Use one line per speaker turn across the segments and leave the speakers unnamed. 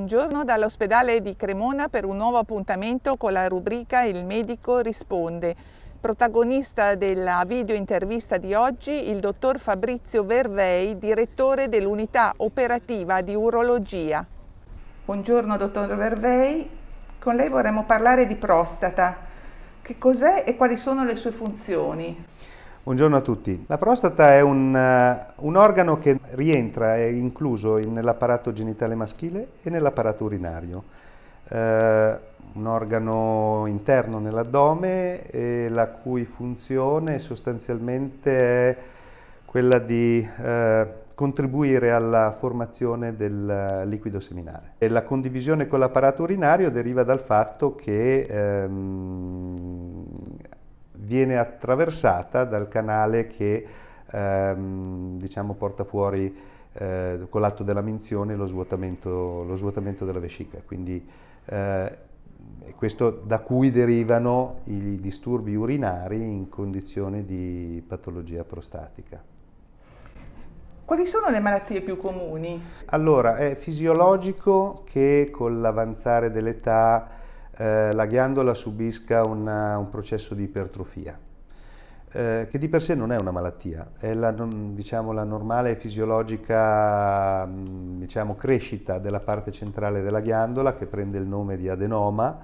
buongiorno dall'ospedale di Cremona per un nuovo appuntamento con la rubrica Il medico risponde. Protagonista della videointervista di oggi il dottor Fabrizio Vervei, direttore dell'unità operativa di urologia. Buongiorno dottor Vervei, con lei vorremmo parlare di prostata. Che cos'è e quali sono le sue funzioni?
Buongiorno a tutti. La prostata è un, uh, un organo che rientra, è incluso in, nell'apparato genitale maschile e nell'apparato urinario. Uh, un organo interno nell'addome eh, la cui funzione sostanzialmente è quella di uh, contribuire alla formazione del liquido seminale. E la condivisione con l'apparato urinario deriva dal fatto che um, viene attraversata dal canale che ehm, diciamo, porta fuori eh, con l'atto della minzione lo svuotamento, lo svuotamento della vescica. Quindi, eh, questo da cui derivano i disturbi urinari in condizioni di patologia prostatica.
Quali sono le malattie più comuni?
Allora, è fisiologico che con l'avanzare dell'età eh, la ghiandola subisca una, un processo di ipertrofia, eh, che di per sé non è una malattia, è la, non, diciamo, la normale e fisiologica mm, diciamo, crescita della parte centrale della ghiandola che prende il nome di adenoma.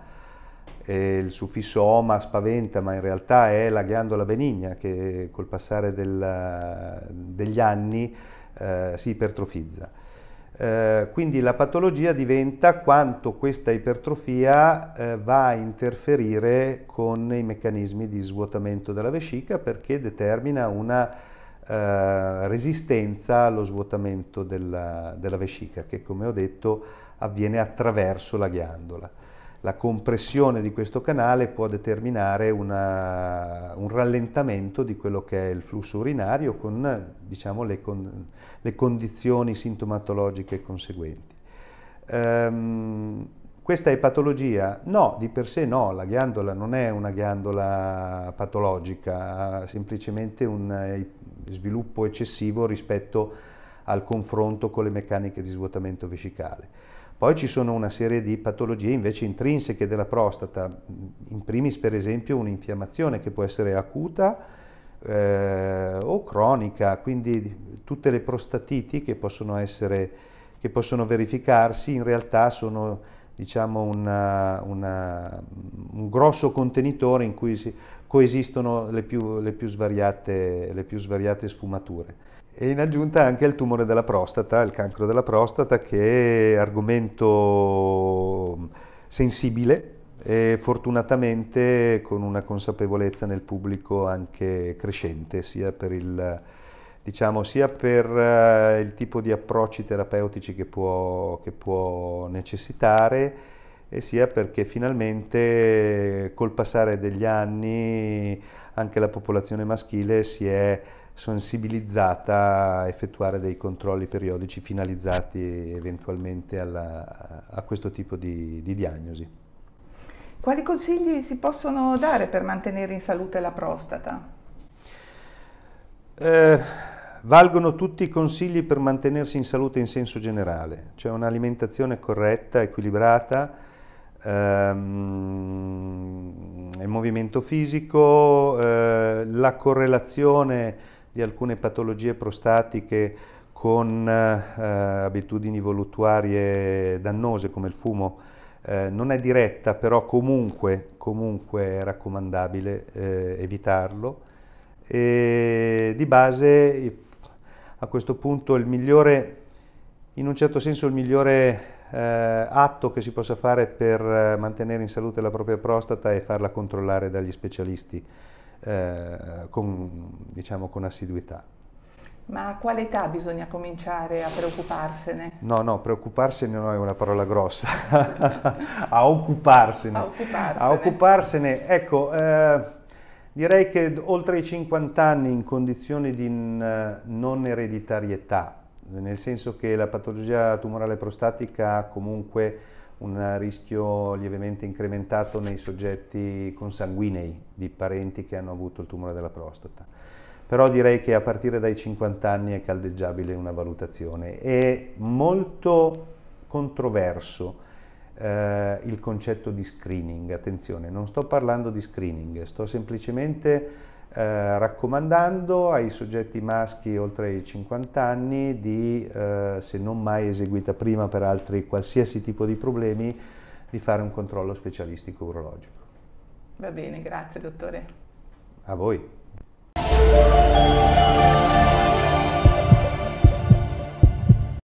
il suffisso oma spaventa, ma in realtà è la ghiandola benigna che col passare del, degli anni eh, si ipertrofizza. Eh, quindi la patologia diventa quanto questa ipertrofia eh, va a interferire con i meccanismi di svuotamento della vescica perché determina una eh, resistenza allo svuotamento della, della vescica che come ho detto avviene attraverso la ghiandola la compressione di questo canale può determinare una, un rallentamento di quello che è il flusso urinario con diciamo, le, con, le, condizioni sintomatologiche conseguenti. Ehm, questa è patologia? No, di per sé no, la ghiandola non è una ghiandola patologica, ha semplicemente un eh, sviluppo eccessivo rispetto al confronto con le meccaniche di svuotamento vescicale. Poi ci sono una serie di patologie invece intrinseche della prostata, in primis per esempio un'infiammazione che può essere acuta eh, o cronica, quindi tutte le prostatiti che possono, essere, che possono verificarsi in realtà sono diciamo, una, una, un grosso contenitore in cui si, coesistono le più, le più, svariate, le più svariate sfumature. E in aggiunta anche il tumore della prostata, il cancro della prostata, che è argomento mm, sensibile e fortunatamente con una consapevolezza nel pubblico anche crescente, sia per il, diciamo, sia per eh, il tipo di approcci terapeutici che può, che può necessitare, e sia perché finalmente col passare degli anni anche la popolazione maschile si è sensibilizzata a effettuare dei controlli periodici finalizzati eventualmente alla, a questo tipo di, di diagnosi.
Quali consigli si possono dare per mantenere in salute la prostata?
Eh, valgono tutti i consigli per mantenersi in salute in senso generale, cioè un'alimentazione corretta, equilibrata, ehm, il movimento fisico, eh, la correlazione di alcune patologie prostatiche con eh, abitudini voluttuarie dannose come il fumo eh, non è diretta, però comunque, comunque è raccomandabile eh, evitarlo. E di base a questo punto il migliore, in un certo senso il migliore eh, atto che si possa fare per eh, mantenere in salute la propria prostata e farla controllare dagli specialisti eh, con, diciamo, con assiduità.
Ma a quale età bisogna cominciare a preoccuparsene?
No, no, preoccuparsene non è una parola grossa, a, occuparsene. a
occuparsene. A
occuparsene. ecco, eh, direi che oltre i 50 anni in condizioni di non ereditarietà, nel senso che la patologia tumorale prostatica ha comunque un rischio lievemente incrementato nei soggetti consanguinei di parenti che hanno avuto il tumore della prostata. Però direi che a partire dai 50 anni è caldeggiabile una valutazione. È molto controverso eh, il concetto di screening, attenzione, non sto parlando di screening, sto semplicemente eh, raccomandando ai soggetti maschi oltre i 50 anni di, eh, se non mai eseguita prima per altri qualsiasi tipo di problemi, di fare un controllo specialistico urologico.
Va bene, grazie dottore.
A voi.